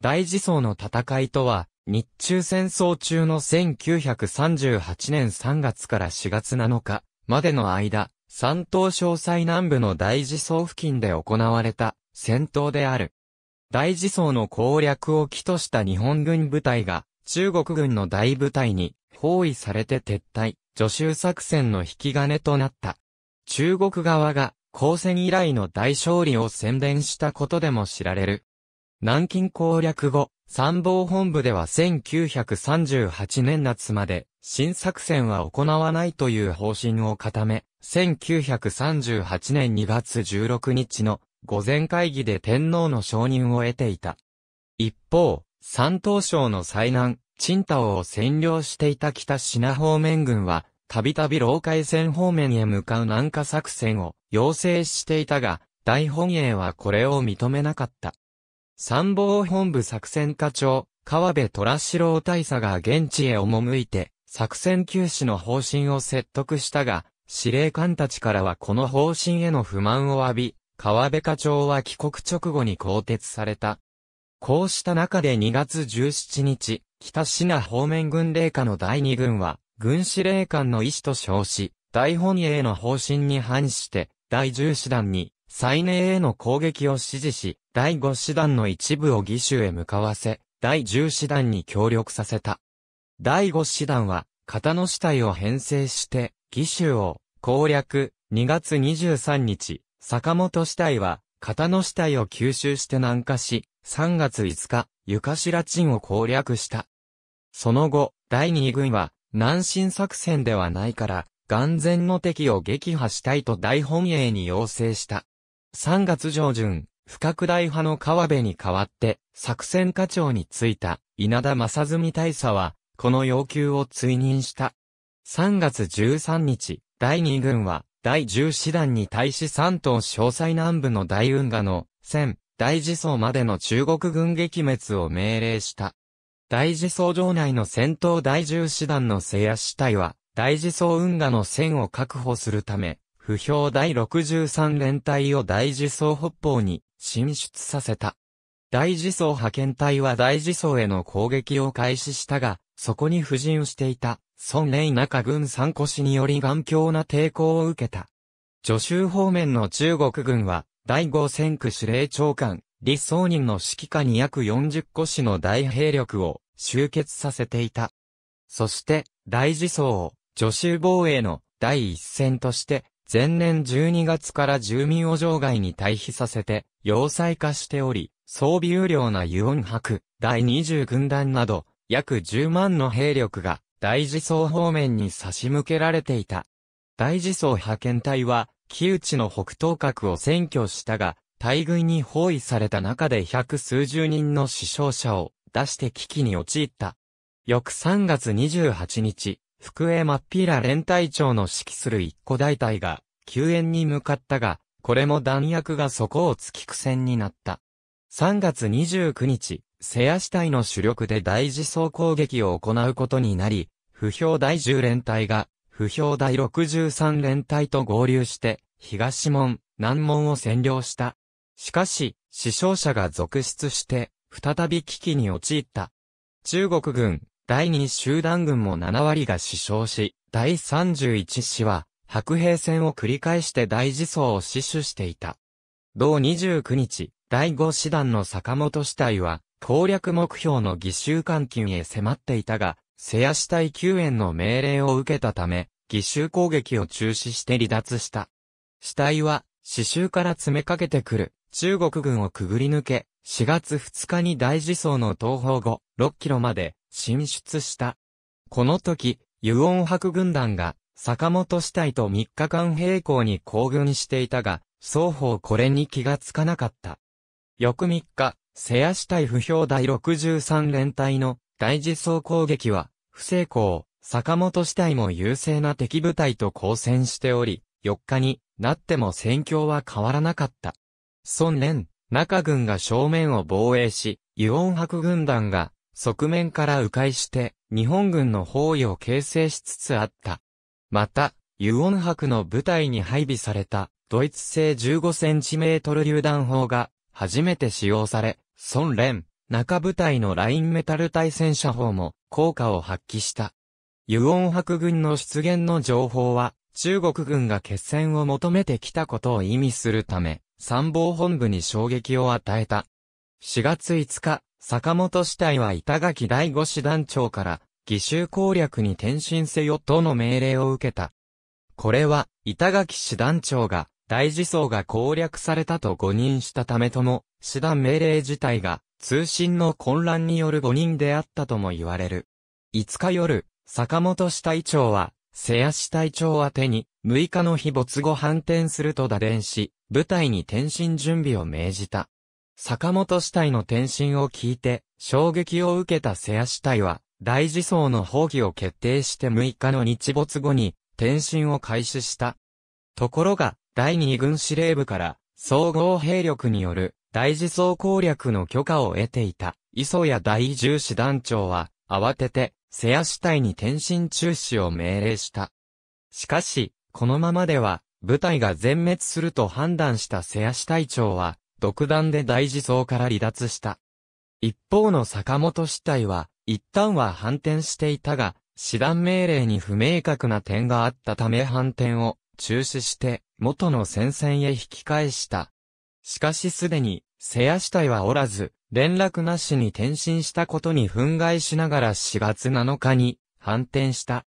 大自走の戦いとは、日中戦争中の1938年3月から4月7日までの間、山東詳細南部の大自走付近で行われた戦闘である。大自走の攻略を起とした日本軍部隊が、中国軍の大部隊に包囲されて撤退、助手作戦の引き金となった。中国側が、抗戦以来の大勝利を宣伝したことでも知られる。南京攻略後、参謀本部では1938年夏まで、新作戦は行わないという方針を固め、1938年2月16日の午前会議で天皇の承認を得ていた。一方、山東省の災難、陳太を占領していた北品方面軍は、たびたび老海戦方面へ向かう南下作戦を要請していたが、大本営はこれを認めなかった。参謀本部作戦課長、川辺虎四郎大佐が現地へ赴いて、作戦休止の方針を説得したが、司令官たちからはこの方針への不満を浴び、川辺課長は帰国直後に更迭された。こうした中で2月17日、北シナ方面軍令下の第2軍は、軍司令官の意思と称し、大本営の方針に反して、第10師団に再寧への攻撃を指示し、第五師団の一部を義州へ向かわせ、第十師団に協力させた。第五師団は、型の死体を編成して、義州を攻略、2月23日、坂本死体は、型の死体を吸収して南下し、3月5日、床白鎮を攻略した。その後、第二軍は、南進作戦ではないから、眼前の敵を撃破したいと大本営に要請した。3月上旬、不拡大派の川辺に代わって、作戦課長に就いた稲田正澄大佐は、この要求を追認した。3月13日、第2軍は、第10師団に対し3島詳細南部の大運河の、戦、大自走までの中国軍撃滅を命令した。大自走場内の戦闘第10師団の制圧死体は、大自走運河の線を確保するため、不評第63連隊を大自走北方に進出させた。大自走派遣隊は大自走への攻撃を開始したが、そこに布陣していた、孫寧中軍三越により頑強な抵抗を受けた。助州方面の中国軍は、第五戦区司令長官、李宗仁の指揮下に約40個市の大兵力を集結させていた。そして、大自走を、助州防衛の第一戦として、前年12月から住民を場外に退避させて、要塞化しており、装備有料なユ温ン博、第20軍団など、約10万の兵力が、大事層方面に差し向けられていた。大事層派遣隊は、木内の北東角を占拠したが、大軍に包囲された中で百数十人の死傷者を出して危機に陥った。翌3月28日、福江真っ平連隊長の指揮する一個大隊が、救援に向かったが、これも弾薬が底を突き苦戦になった。3月29日、瀬谷支隊の主力で大自総攻撃を行うことになり、不評第10連隊が、不評第63連隊と合流して、東門、南門を占領した。しかし、死傷者が続出して、再び危機に陥った。中国軍、第2集団軍も7割が死傷し、第31師は、白兵戦を繰り返して大自走を死守していた。同29日、第5師団の坂本死体は、攻略目標の義州監禁へ迫っていたが、瀬谷死体救援の命令を受けたため、義州攻撃を中止して離脱した。死体は、死州から詰めかけてくる、中国軍をくぐり抜け、4月2日に大自走の東方後、6キロまで、進出した。この時、オン博軍団が、坂本死体と3日間並行に行軍していたが、双方これに気がつかなかった。翌3日、瀬谷死体不評第63連隊の大事総攻撃は、不成功、坂本死体も優勢な敵部隊と交戦しており、4日になっても戦況は変わらなかった。孫連、中軍が正面を防衛し、ユオン博軍団が側面から迂回して日本軍の包囲を形成しつつあった。また、ユオン博の部隊に配備されたドイツ製 15cm 榴弾砲が初めて使用され、孫ン、中部隊のラインメタル対戦車砲も効果を発揮した。ユオン博軍の出現の情報は、中国軍が決戦を求めてきたことを意味するため、参謀本部に衝撃を与えた。4月5日、坂本死体は板垣第五師団長から、義州攻略に転身せよとの命令を受けた。これは、板垣師団長が、大事層が攻略されたと誤認したためとも、師団命令自体が、通信の混乱による誤認であったとも言われる。5日夜、坂本師隊長は、瀬谷師隊長宛てに、6日の日没後反転すると打電し、部隊に転身準備を命じた。坂本死体の転身を聞いて、衝撃を受けた瀬谷死体は、大事層の放棄を決定して6日の日没後に、転身を開始した。ところが、第二軍司令部から、総合兵力による、大事層攻略の許可を得ていた、磯谷第十師団長は、慌てて、瀬谷死体に転身中止を命令した。しかし、このままでは、部隊が全滅すると判断した瀬谷支隊長は、独断で大事層から離脱した。一方の坂本死体は、一旦は反転していたが、師団命令に不明確な点があったため反転を中止して、元の戦線へ引き返した。しかしすでに、瀬谷死体はおらず、連絡なしに転身したことに憤慨しながら4月7日に反転した。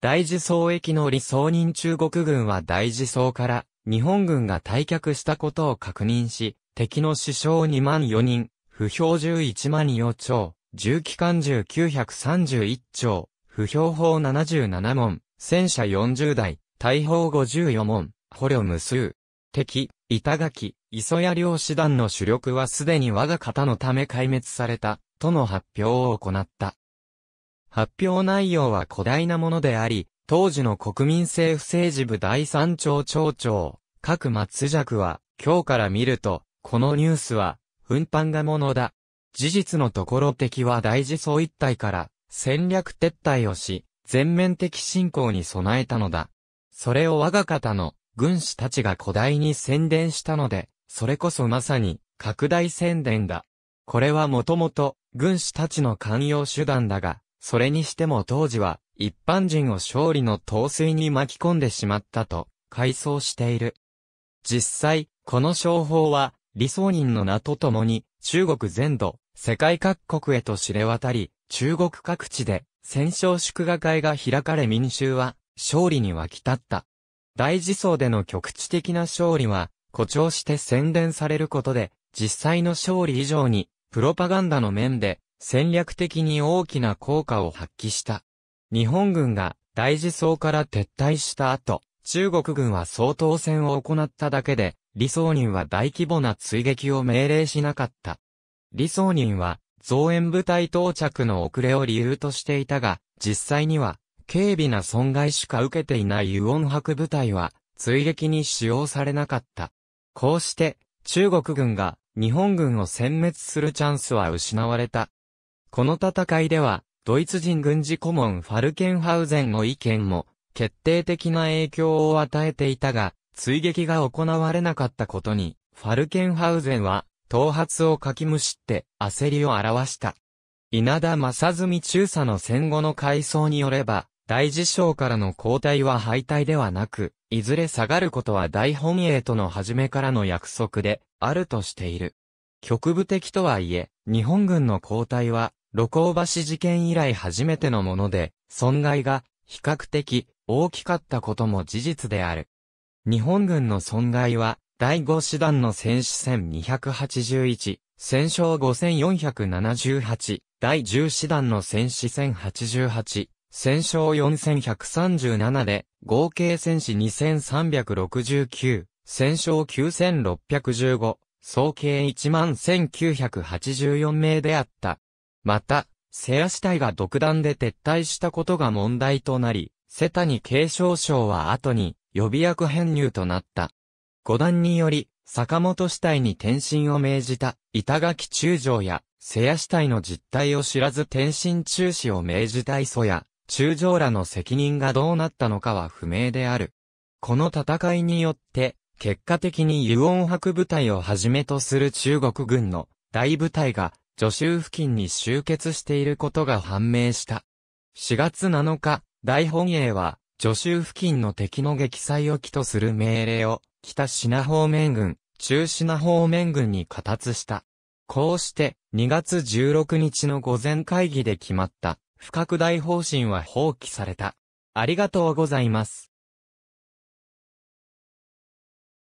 大事総駅の理想人中国軍は大事総から日本軍が退却したことを確認し、敵の死傷2万4人、不評11万4丁、重機関銃931丁、不評法77問、戦車40台、大砲54門、捕虜無数。敵、板垣、磯谷両師団の主力はすでに我が方のため壊滅された、との発表を行った。発表内容は古代なものであり、当時の国民政府政治部第三庁長長、各松尺は、今日から見ると、このニュースは、運搬がものだ。事実のところ敵は大事総一体から戦略撤退をし、全面的侵攻に備えたのだ。それを我が方の軍師たちが古代に宣伝したので、それこそまさに拡大宣伝だ。これはもともと軍師たちの寛容手段だが、それにしても当時は一般人を勝利の陶酔に巻き込んでしまったと、回想している。実際、この商法は、理想人の名とともに、中国全土、世界各国へと知れ渡り、中国各地で、戦勝祝賀会が開かれ民衆は、勝利に沸き立った。大事層での局地的な勝利は、誇張して宣伝されることで、実際の勝利以上に、プロパガンダの面で、戦略的に大きな効果を発揮した。日本軍が大事層から撤退した後、中国軍は総統戦を行っただけで、李宗仁は大規模な追撃を命令しなかった。李宗仁は、増援部隊到着の遅れを理由としていたが、実際には、軽微な損害しか受けていないユオン博部隊は、追撃に使用されなかった。こうして、中国軍が日本軍を殲滅するチャンスは失われた。この戦いでは、ドイツ人軍事顧問ファルケンハウゼンの意見も、決定的な影響を与えていたが、追撃が行われなかったことに、ファルケンハウゼンは、頭髪をかきむしって、焦りを表した。稲田正純中佐の戦後の回想によれば、大事将からの交代は敗退ではなく、いずれ下がることは大本営との初めからの約束で、あるとしている。局部的とはいえ、日本軍の交代は、六甲橋事件以来初めてのもので、損害が比較的大きかったことも事実である。日本軍の損害は、第5師団の戦死戦281、戦勝5478、第10師団の戦死戦88、戦勝4137で、合計戦死2369、戦勝9615、総計11984名であった。また、セア死体が独断で撤退したことが問題となり、瀬谷継承症は後に予備役編入となった。五段により、坂本死体に転身を命じた、板垣中将や、瀬谷死体の実態を知らず転身中止を命じた磯や、中将らの責任がどうなったのかは不明である。この戦いによって、結果的に湯温博部隊をはじめとする中国軍の大部隊が女手付近に集結していることが判明した。4月7日、大本営は、女手付近の敵の撃砕を起とする命令を、北品方面軍、中品方面軍に加達した。こうして、2月16日の午前会議で決まった、不拡大方針は放棄された。ありがとうございます。